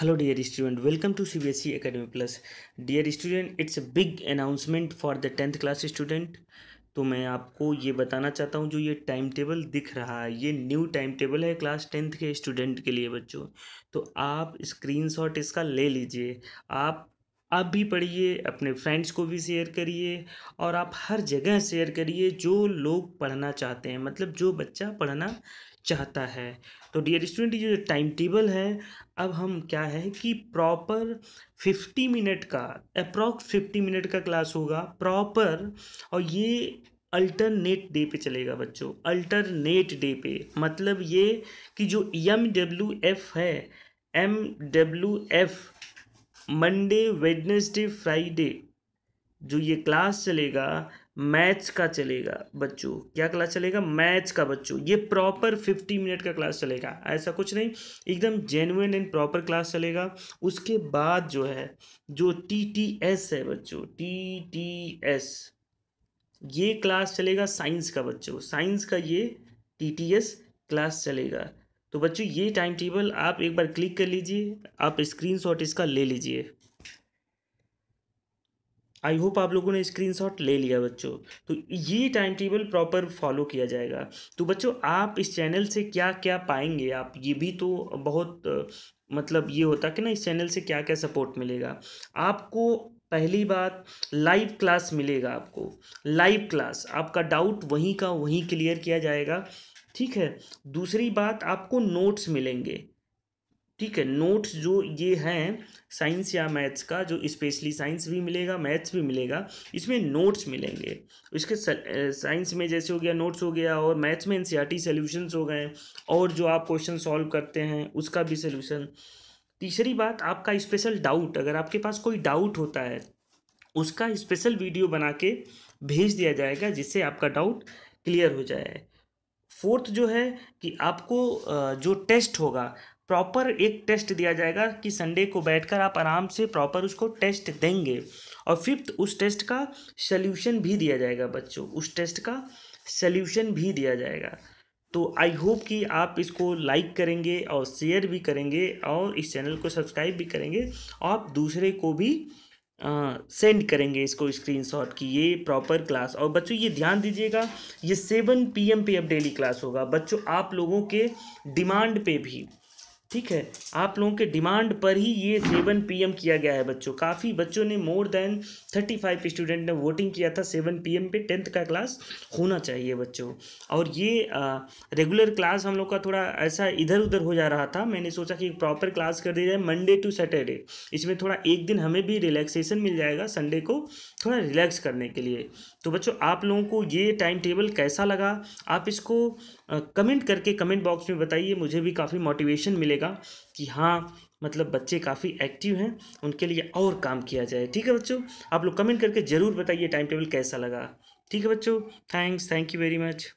hello dear student welcome to C B S E academy plus dear student it's a big announcement for the tenth class student तो मैं आपको ये बताना चाहता हूँ जो ये टाइम टेबल दिख रहा है ये न्यू टाइम टेबल है क्लास टेंथ के स्टूडेंट के लिए बच्चों तो आप स्क्रीन शॉट इसका ले लीजिए आप आप भी पढ़िए अपने फ्रेंड्स को भी शेयर करिए और आप हर जगह शेयर करिए जो लोग पढ़ना चाहते हैं मतलब जो बच्चा पढ़ना चाहता है तो डियर स्टूडेंट ये जो टाइम टेबल है अब हम क्या है कि प्रॉपर फिफ्टी मिनट का अप्रॉक्स फिफ्टी मिनट का क्लास होगा प्रॉपर और ये अल्टरनेट डे पे चलेगा बच्चों अल्टरनेट डे पे मतलब ये कि जो एम डब्ल्यू एफ है M W F Monday Wednesday Friday जो ये क्लास चलेगा मैथ्स का चलेगा बच्चों क्या क्लास चलेगा मैथ्स का बच्चों ये प्रॉपर फिफ्टी मिनट का क्लास चलेगा ऐसा कुछ नहीं एकदम जेनुइन एंड प्रॉपर क्लास चलेगा उसके बाद जो है जो टी टी एस है बच्चों टी टी एस ये क्लास चलेगा साइंस का बच्चों साइंस का ये टी टी एस क्लास चलेगा तो बच्चों ये टाइम टेबल आप एक बार क्लिक कर लीजिए आप स्क्रीनशॉट इसका ले लीजिए आई होप आप लोगों ने स्क्रीनशॉट ले लिया बच्चों तो ये टाइम टेबल प्रॉपर फॉलो किया जाएगा तो बच्चों आप इस चैनल से क्या क्या पाएंगे आप ये भी तो बहुत मतलब ये होता कि ना इस चैनल से क्या क्या सपोर्ट मिलेगा आपको पहली बात लाइव क्लास मिलेगा आपको लाइव क्लास आपका डाउट वहीं का वहीं क्लियर किया जाएगा ठीक है दूसरी बात आपको नोट्स मिलेंगे ठीक है नोट्स जो ये हैं साइंस या मैथ्स का जो स्पेशली साइंस भी मिलेगा मैथ्स भी मिलेगा इसमें नोट्स मिलेंगे इसके साइंस में जैसे हो गया नोट्स हो गया और मैथ्स में एन सी हो गए और जो आप क्वेश्चन सॉल्व करते हैं उसका भी सॉल्यूशन तीसरी बात आपका स्पेशल डाउट अगर आपके पास कोई डाउट होता है उसका स्पेशल वीडियो बना के भेज दिया जाएगा जिससे आपका डाउट क्लियर हो जाए फोर्थ जो है कि आपको जो टेस्ट होगा प्रॉपर एक टेस्ट दिया जाएगा कि संडे को बैठकर आप आराम से प्रॉपर उसको टेस्ट देंगे और फिफ्थ उस टेस्ट का सल्यूशन भी दिया जाएगा बच्चों उस टेस्ट का सल्यूशन भी दिया जाएगा तो आई होप कि आप इसको लाइक करेंगे और शेयर भी करेंगे और इस चैनल को सब्सक्राइब भी करेंगे और आप दूसरे को भी सेंड करेंगे इसको स्क्रीनशॉट की ये प्रॉपर क्लास और बच्चों ये ध्यान दीजिएगा ये सेवन पीएम पे अब डेली क्लास होगा बच्चों आप लोगों के डिमांड पे भी ठीक है आप लोगों के डिमांड पर ही ये सेवन पीएम किया गया है बच्चों काफ़ी बच्चों ने more than thirty five student ने वोटिंग किया था सेवन पीएम पे टेंथ का क्लास होना चाहिए बच्चों और ये आ, रेगुलर क्लास हम लोग का थोड़ा ऐसा इधर उधर हो जा रहा था मैंने सोचा कि प्रॉपर क्लास कर दी जाए मंडे टू सैटरडे इसमें थोड़ा एक दिन हमें भी रिलैक्सेशन मिल जाएगा संडे को थोड़ा रिलैक्स करने के लिए तो बच्चों आप लोगों को ये टाइम टेबल कैसा लगा आप इसको कमेंट करके कमेंट बॉक्स में बताइए मुझे भी काफ़ी मोटिवेशन मिलेगा लगेगा कि हाँ मतलब बच्चे काफ़ी एक्टिव हैं उनके लिए और काम किया जाए ठीक है बच्चों आप लोग कमेंट करके ज़रूर बताइए टाइम टेबल कैसा लगा ठीक है बच्चों thanks thank you very much